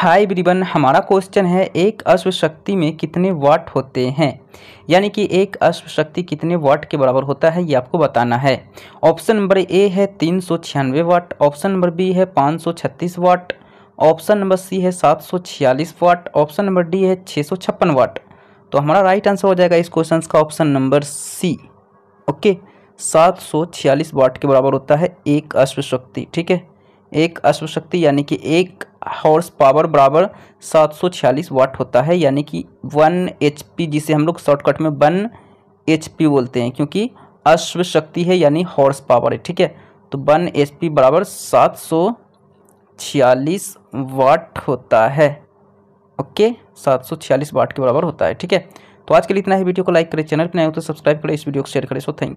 high ब्रिबन हमारा question है एक अश्व शक्ति में कितने वाट होते हैं यानी कि एक अश्व शक्ति कितने वाट के बराबर होता है ये आपको बताना है ऑप्शन नंबर ए है तीन सौ छियानवे वाट ऑप्शन नंबर बी है पाँच सौ छत्तीस वाट ऑप्शन नंबर सी है सात सौ छियालीस वाट ऑप्शन नंबर डी है छः सौ छप्पन वाट तो हमारा राइट आंसर हो जाएगा इस क्वेश्चन का ऑप्शन नंबर सी ओके सात सौ छियालीस वाट के बराबर होता है एक अश्व शक्ति ठीक है एक अश्वशक्ति यानी कि एक हॉर्स पावर बराबर 746 वाट होता है यानी कि वन एच जिसे हम लोग शॉर्टकट में वन एच बोलते हैं क्योंकि अश्व शक्ति है यानी हॉर्स पावर है ठीक है तो वन एच बराबर सात सौ छियालीस वाट होता है ओके सात सौ छियालीस वाट के बराबर होता है ठीक है तो आज के लिए इतना ही वीडियो को लाइक करें चैनल पर नए हो तो सब्सक्राइब करें इस वीडियो को शेयर करें सो थैंक यू